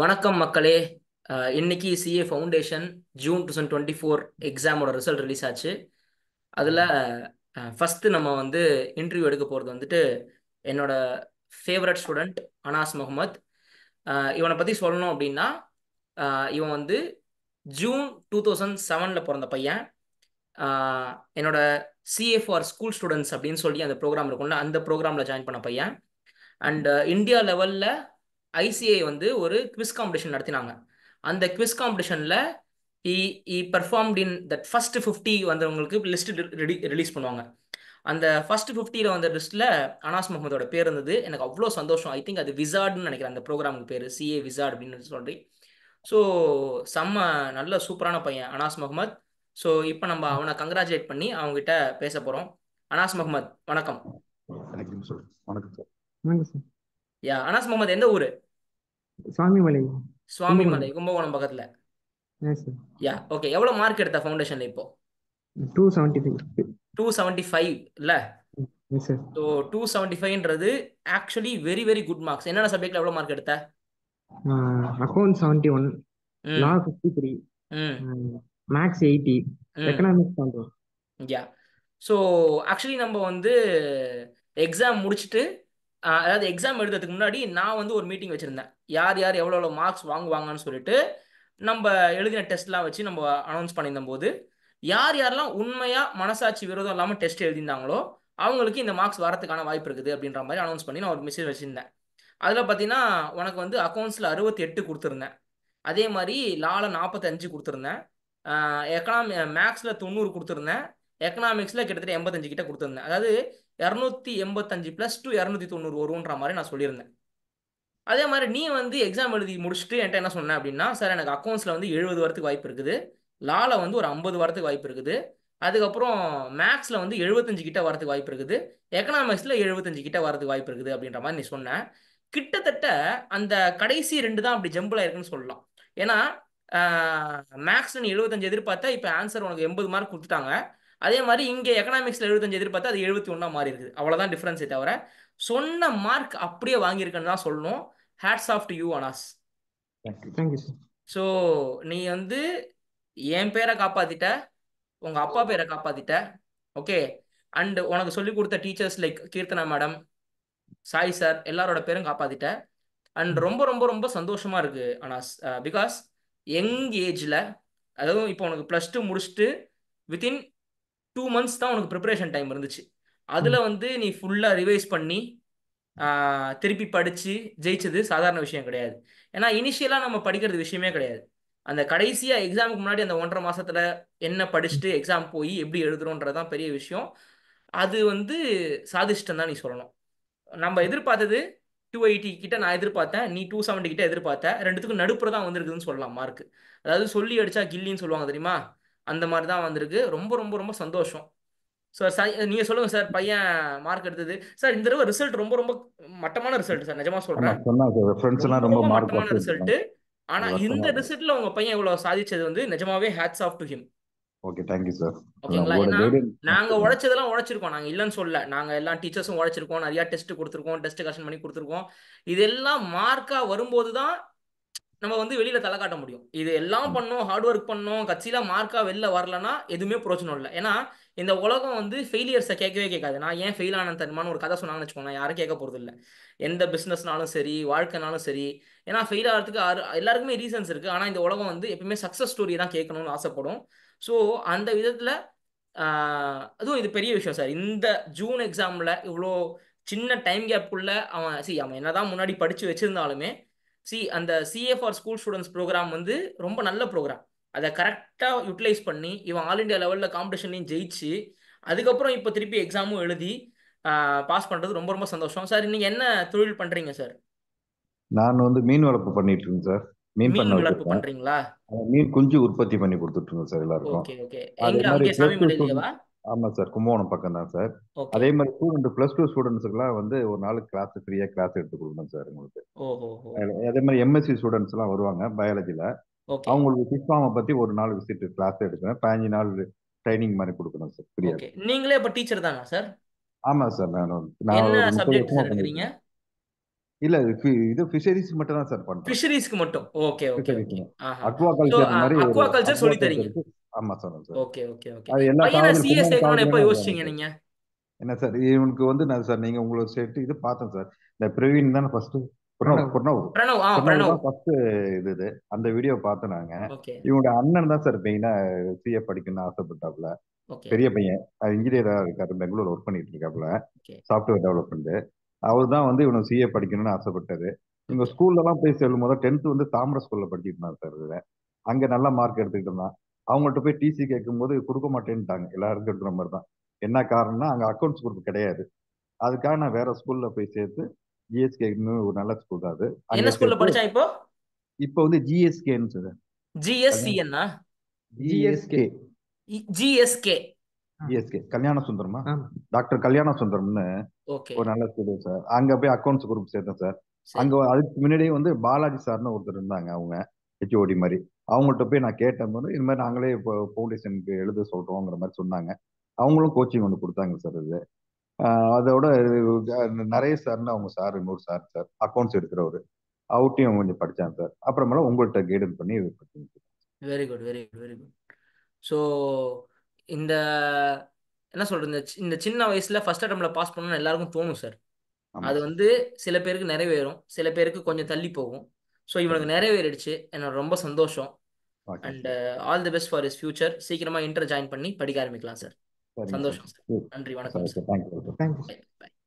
வணக்கம் மக்களே இன்னைக்கு CA foundation June two thousand twenty four எக்ஸாமோட ரிசல்ட் ரிலீஸ் ஆச்சு அதில் ஃபஸ்ட்டு நம்ம வந்து இன்டர்வியூ எடுக்க போகிறது வந்துட்டு என்னோட ஃபேவரட் ஸ்டூடெண்ட் அனாஸ் முகமத் இவனை பற்றி சொல்லணும் அப்படின்னா இவன் வந்து ஜூன் டூ தௌசண்ட் செவனில் பிறந்த பையன் என்னோட சிஏ ஃபார் ஸ்கூல் ஸ்டூடெண்ட்ஸ் அப்படின்னு சொல்லி அந்த ப்ரோக்ராம் இருக்கும்ல அந்த ப்ரோக்ராமில் ஜாயின் பண்ண பையன் அண்ட் இந்தியா லெவலில் ஐசிஐ வந்து ஒரு குவிஸ் காம்படிஷன் நடத்தினாங்க அந்த குவிஸ் காம்படிஷனில் இ இ performed in that first fifty வந்தவங்களுக்கு லிஸ்ட் ரெடி ரிலீஸ் பண்ணுவாங்க அந்த ஃபர்ஸ்ட் ஃபிஃப்டியில் வந்த லிஸ்ட்டில் அனாஸ் முகமதோட பேர் இருந்தது எனக்கு அவ்வளோ சந்தோஷம் ஐ திங்க் அது விசார்டுன்னு நினைக்கிறேன் அந்த ப்ரோக்ராமுக்கு பேர் சிஏ விசார்ட் அப்படின்னு சொல்லி ஸோ செம்ம நல்ல சூப்பரான பையன் அனாஸ் முகமது ஸோ இப்போ நம்ம அவனை கங்க்ராச்சுலேட் பண்ணி அவங்ககிட்ட பேச போகிறோம் அனாஸ் முகமது வணக்கம் வணக்கம் சார் யா அனாஸ் முகமது எந்த ஊரு சுவாமி மலை கும்பகோணம் பக்கத்துல யா ஓகே எவ்வளவு மார்க் எடுத்த ஃபவுண்டேஷன்ல இப்போ two seventy five two seventy five இல்ல ஸோ டூ செவன்டி ஃபைவ்ன்றது actually very very good marks என்னென்ன சப்ஜெக்ட்ல எவ்வளவு மார்க் எடுத்த account seventy one law fifty three maths eighty economics பண்ணுறோம் யா ஸோ ஆக்சுவலி நம்ம வந்து எக்ஸாம் முடிச்சுட்டு அதாவது எக்ஸாம் எழுதுறதுக்கு முன்னாடி நான் வந்து ஒரு மீட்டிங் வச்சுருந்தேன் யார் யார் எவ்வளோ எவ்வளோ மார்க்ஸ் வாங்குவாங்கன்னு சொல்லிட்டு நம்ம எழுதின டெஸ்ட்லாம் வச்சு நம்ம அனௌன்ஸ் பண்ணியிருந்த போது யார் யாரெல்லாம் உண்மையாக மனசாட்சி விரோதம் இல்லாமல் டெஸ்ட் எழுதியிருந்தாங்களோ அவங்களுக்கு இந்த மார்க்ஸ் வரத்துக்கான வாய்ப்பு இருக்குது அப்படின்ற மாதிரி அனௌன்ஸ் பண்ணி நான் ஒரு மெசேஜ் வச்சுருந்தேன் அதில் பார்த்தீங்கன்னா உனக்கு வந்து அக்கௌண்ட்ஸில் அறுபத்தி எட்டு கொடுத்துருந்தேன் அதே மாதிரி லாவில் நாற்பத்தஞ்சு கொடுத்துருந்தேன் எக்கனாமி மேக்ஸில் தொண்ணூறு கொடுத்துருந்தேன் எக்கனாமிக்ஸில் கிட்டத்தட்ட எண்பத்தஞ்சு கிட்ட கொடுத்துருந்தேன் அதாவது இரநூத்தி எண்பத்தஞ்சு ப்ளஸ் டூ இரநூத்தி தொண்ணூறு வருன்ற மாதிரி நான் சொல்லியிருந்தேன் அதே மாதிரி நீ வந்து எக்ஸாம் எழுதி முடிச்சுட்டு என்கிட்ட என்ன சொன்ன அப்படின்னா சார் எனக்கு அக்கௌண்ட்ஸில் வந்து எழுபது வரத்துக்கு வாய்ப்பு இருக்குது லால வந்து ஒரு ஐம்பது வரத்துக்கு வாய்ப்பு இருக்குது அதுக்கப்புறம் மேக்ஸில் வந்து எழுபத்தஞ்சு கிட்ட வரதுக்கு வாய்ப்பு இருக்குது எக்கனாமிக்ஸில் எழுபத்தஞ்சு கிட்ட வரதுக்கு வாய்ப்பு இருக்குது அப்படின்ற மாதிரி நீ சொன்ன கிட்டத்தட்ட அந்த கடைசி ரெண்டு தான் அப்படி ஜம்பிள் ஆயிருக்குன்னு சொல்லலாம் ஏன்னா மேக்ஸில் நீ எழுபத்தஞ்சு எதிர்பார்த்தா இப்போ ஆன்சர் உனக்கு எண்பது மார்க் கொடுத்துட்டாங்க அதே மாதிரி இங்கே எக்கனாமிக்ஸில் எழுபத்தஞ்சு எதிர்பார்த்து அது எழுபத்தி ஒன்றா மாறி இருக்குது அவ்வளோதான் டிஃப்ரென்ஸே தவிர சொன்ன மார்க் அப்படியே வாங்கியிருக்கேன்னு தான் சொல்லணும் hats off to you Anas so நீ வந்து என் பேரை காப்பாத்திட்ட உங்க அப்பா பேரை காப்பாத்திட்ட ஓகே அண்ட் உனக்கு சொல்லி கொடுத்த teachers like Keerthana madam Sai sir எல்லாரோட பேரும் காப்பாத்திட்ட அண்ட் mm-hmm. ரொம்ப ரொம்ப ரொம்ப சந்தோஷமா இருக்கு அனாஸ் பிகாஸ் யங் ஏஜ்ல அதுவும் இப்போ உனக்கு ப்ளஸ் டூ முடிச்சுட்டு வித்தின் டூ மந்த்ஸ் தான் உனக்கு ப்ரிப்பரேஷன் டைம் இருந்துச்சு அதில் வந்து நீ ஃபுல்லாக ரிவைஸ் பண்ணி திருப்பி படித்து ஜெயிச்சது சாதாரண விஷயம் கிடையாது ஏன்னா இனிஷியலாக நம்ம படிக்கிறது விஷயமே கிடையாது அந்த கடைசியாக எக்ஸாமுக்கு முன்னாடி அந்த ஒன்றரை மாதத்தில் என்ன படிச்சுட்டு எக்ஸாம் போய் எப்படி தான் பெரிய விஷயம் அது வந்து சாதிஷ்டம் தான் நீ சொல்லணும் நம்ம எதிர்பார்த்தது டூ எயிட்டி கிட்ட நான் எதிர்பார்த்தேன் நீ டூ செவன்ட்டி கிட்ட எதிர்பார்த்தேன் ரெண்டுத்துக்கும் நடுப்புற தான் வந்துருக்குதுன்னு சொல்லலாம் மார்க் அதாவது சொல்லி அடிச்சா கில்லின்னு சொல்லுவாங்க தெரியுமா அந்த மாதிரி தான் வந்திருக்கு ரொம்ப ரொம்ப ரொம்ப சந்தோஷம் சார் சை நீங்கள் சொல்லுங்கள் சார் பையன் மார்க் எடுத்தது சார் இந்த தடவை ரிசல்ட் ரொம்ப ரொம்ப மட்டமான ரிசல்ட் சார் நிஜமா சொல்கிறேன் ரொம்ப மட்டமான ரிசல்ட் ஆனால் இந்த ரிசல்ட்டில் உங்கள் பையன் இவ்வளோ சாதிச்சது வந்து நிஜமாவே hats off to him okay thank you sir ஓகேங்களா நாங்க உழைச்சதெல்லாம் உழைச்சிருக்கோம் நாங்க இல்லைன்னு சொல்லல நாங்க எல்லா டீச்சர்ஸும் உழைச்சிருக்கோம் நிறைய டெஸ்ட் கொடுத்துருக்கோம் டெஸ்ட் கஷன் பண்ணி கொடுத்துருக்கோம் இதெல்லாம் மார்க்கா வரும்போது தான் நம்ம வந்து வெளியில தலை காட்ட முடியும் இது எல்லாம் பண்ணோம் ஹார்ட் ஒர்க் பண்ணோம் கட்சியில மார்க்கா வெளில வரலன்னா எதுவுமே பிரச்சனை இல்லை ஏன்னா இந்த உலகம் வந்து ஃபெயிலியர்ஸை கேட்கவே கேட்காது நான் ஏன் ஃபெயில் ஆன தருமான்னு ஒரு கதை சொன்னாங்கன்னு வச்சுக்கோங்களேன் யாரும் கேட்க போறது இல்லை எந்த பிஸ்னஸ்னாலும் சரி வாழ்க்கைனாலும் சரி ஏன்னா ஃபெயில் ஆகிறதுக்கு எல்லாருக்குமே ரீசன்ஸ் இருக்கு ஆனா இந்த உலகம் வந்து எப்பவுமே சக்ஸஸ் ஸ்டோரி தான் கேட்கணும்னு ஆசைப்படும் ஸோ அந்த விதத்துல அதுவும் இது பெரிய விஷயம் சார் இந்த ஜூன் எக்ஸாமில் இவ்வளோ சின்ன டைம் கேப்புக்குள்ள அவன் சரி அவன் என்னதான் முன்னாடி படித்து வச்சிருந்தாலுமே சி அந்த C F R school students program வந்து ரொம்ப நல்ல ப்ரோக்ராம் அதை கரெக்டாக யூட்டிலைஸ் பண்ணி இவன் ஆல் இண்டியா லெவலில் காம்படிஷன்லையும் ஜெயிச்சு அதுக்கப்புறம் இப்போ திருப்பி எக்ஸாமும் எழுதி பாஸ் பண்ணுறது ரொம்ப ரொம்ப சந்தோஷம் சார் நீங்கள் என்ன தொழில் பண்ணுறீங்க சார் நான் வந்து மீன் வளர்ப்பு பண்ணிட்டு இருக்கேன் சார் மீன் வளர்ப்பு பண்றீங்களா மீன் குஞ்சு உற்பத்தி பண்ணி கொடுத்துட்டு இருக்கோம் சார் எல்லாருக்கும் ஆமா சார் கும்பகோணம் பக்கம் தான் சார் அதே மாதிரி ஸ்டூடெண்ட் பிளஸ் டூ ஸ்டூடெண்ட்ஸுக்குலாம் வந்து ஒரு நாள் கிளாஸ் ஃப்ரீயா கிளாஸ் எடுத்து கொடுக்கணும் சார் உங்களுக்கு அதே மாதிரி எம்எஸ்சி ஸ்டூடெண்ட்ஸ் எல்லாம் வருவாங்க பயாலஜில அவங்களுக்கு பிஸ்பாமை பத்தி ஒரு நாள் விசிட் கிளாஸ் எடுக்கணும் பதினஞ்சு நாள் ட்ரைனிங் மாதிரி கொடுக்கணும் சார் ஃப்ரீயா நீங்களே இப்ப டீச்சர் தானா சார் ஆமா சார் நான் நான் சப்ஜெக்ட் இல்ல இது ஃபிஷரிஸ் மட்டும் தான் சார் பண்றேன் ஃபிஷரிஸ்க்கு மட்டும் ஓகே ஓகே அக்வாகல்ச்சர் மாதிரி கல்ச்சர் சொல்லி தரீங்க ஆமா சார் ஓகே ஓகே ஓகே அது என்ன சிஎஸ் சேர்க்கணும் எப்ப யோசிச்சீங்க நீங்க என்ன சார் இவனுக்கு வந்து நான் சார் நீங்க உங்களோட சேர்த்து இது பார்த்தேன் சார் இந்த பிரவீன் தானே ஃபர்ஸ்ட் பிரணவ் பிரணவ் பிரணவ் ஃபர்ஸ்ட் இது இது அந்த வீடியோ பார்த்தோம் நாங்க இவனோட அண்ணன் தான் சார் மெயினா சிஏ படிக்கணும்னு ஆசைப்பட்டாப்ல பெரிய பையன் இன்ஜினியரா இருக்காரு பெங்களூர் ஒர்க் பண்ணிட்டு இருக்காப்ல சாஃப்ட்வேர் டெவலப்மெண்ட் அவர் தான் வந்து இவனை சிஏ படிக்கணும்னு ஆசைப்பட்டது இவங்க ஸ்கூல்ல எல்லாம் போய் செல்லும் போது டென்த் வந்து தாமரை ஸ்கூல்ல படிச்சுட்டு இருந்தார் சார் அங்க நல்லா மார்க் எடுத்துக்கிட்டு இருந்தான் அவங்கள்ட்ட போய் டிசி கேட்கும்போது கொடுக்க மாட்டேன்ட்டாங்க எல்லாரும் சொல்ற மாதிரி தான் என்ன காரணம்னா அங்கே அக்கௌண்ட்ஸ் குரூப் கிடையாது அதுக்காக நான் வேற ஸ்கூல்ல போய் சேர்த்து ஜிஎஸ்கேன்னு ஒரு நல்ல ஸ்கூல் தான் அது என்ன ஸ்கூல்ல படிச்சா இப்போ இப்போ வந்து ஜிஎஸ்கேன்னு சொல்ற ஜிஎஸ்சிஎன்னா ஜிஎஸ்கே ஜிஎஸ்கே ஜிஎஸ்கே கல்யாண சுந்தரமா டாக்டர் கல்யாண சுந்தரம்னு ஒரு நல்ல ஸ்கூல் சார் அங்க போய் அக்கௌண்ட்ஸ் குரூப் சேர்த்தேன் சார் அங்க அதுக்கு முன்னாடியே வந்து பாலாஜி சார்னு ஒருத்தர் இருந்தாங்க அவங்க ஹெச்ஓடி மாதிரி அவங்கள்ட்ட போய் நான் கேட்டேன் போது இது மாதிரி நாங்களே இப்போ ஃபவுண்டேஷனுக்கு எழுத சொல்கிறோங்கிற மாதிரி சொன்னாங்க அவங்களும் கோச்சிங் ஒன்று கொடுத்தாங்க சார் இது அதோட நிறைய சார்னு அவங்க சார் இன்னொரு சார் சார் அக்கௌண்ட்ஸ் எடுக்கிறவர் அவர்கிட்டையும் கொஞ்சம் படித்தாங்க சார் அப்புறமேல உங்கள்கிட்ட கைடன் பண்ணி very good very good very good so இந்த என்ன சொல்றது இந்த சின்ன வயசுல ஃபர்ஸ்ட் அட்டம்ல பாஸ் பண்ணணும்னு எல்லாருக்கும் தோணும் சார் அது வந்து சில பேருக்கு நிறைவேறும் சில பேருக்கு கொஞ்சம் தள்ளி போகும் ஸோ இவனுக்கு நிறைவேறிடுச்சு என்னோட ரொம்ப சந்தோஷம் and all the best for is future சீக்கிரமா இன்டர் ஜாயின் பண்ணி படிக்க ஆரம்பிக்கலாம் சார் சந்தோஷம் சார் நன்றி வணக்கம் சார்